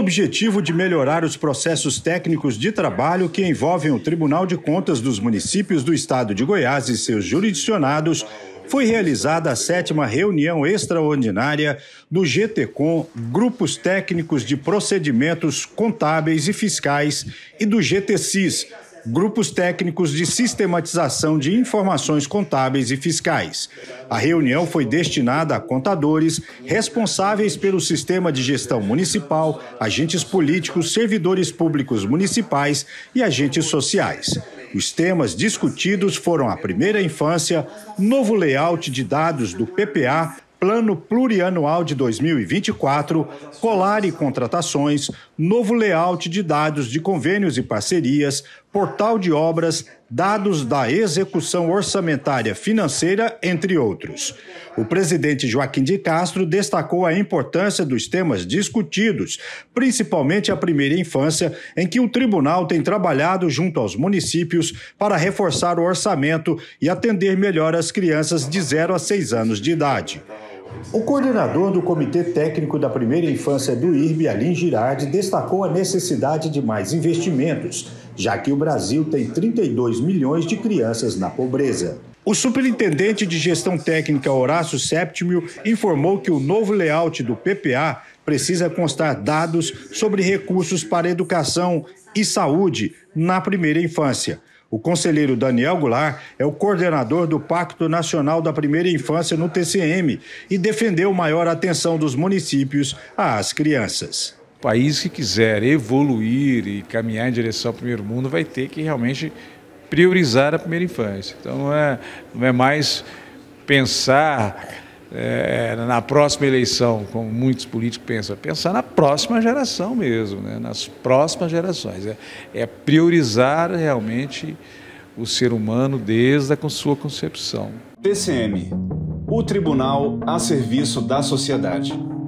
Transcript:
objetivo de melhorar os processos técnicos de trabalho que envolvem o Tribunal de Contas dos municípios do estado de Goiás e seus jurisdicionados, foi realizada a sétima reunião extraordinária do GTCOM, Grupos Técnicos de Procedimentos Contábeis e Fiscais, e do GTCIS, grupos técnicos de sistematização de informações contábeis e fiscais. A reunião foi destinada a contadores responsáveis pelo sistema de gestão municipal, agentes políticos, servidores públicos municipais e agentes sociais. Os temas discutidos foram a primeira infância, novo layout de dados do PPA, Plano Plurianual de 2024, colar e contratações, novo layout de dados de convênios e parcerias, portal de obras, dados da execução orçamentária financeira, entre outros. O presidente Joaquim de Castro destacou a importância dos temas discutidos, principalmente a primeira infância, em que o tribunal tem trabalhado junto aos municípios para reforçar o orçamento e atender melhor as crianças de 0 a 6 anos de idade. O coordenador do Comitê Técnico da Primeira Infância do IRB, Alim Girardi, destacou a necessidade de mais investimentos, já que o Brasil tem 32 milhões de crianças na pobreza. O superintendente de gestão técnica Horácio Séptimo, informou que o novo layout do PPA precisa constar dados sobre recursos para educação e saúde na primeira infância. O conselheiro Daniel Goulart é o coordenador do Pacto Nacional da Primeira Infância no TCM e defendeu maior atenção dos municípios às crianças. O país que quiser evoluir e caminhar em direção ao primeiro mundo vai ter que realmente priorizar a primeira infância. Então não é, não é mais pensar é, na próxima eleição, como muitos políticos pensam, pensar na próxima geração mesmo, né? nas próximas gerações. É, é, priorizar realmente o ser humano desde a sua concepção. TCM, o tribunal a serviço da sociedade.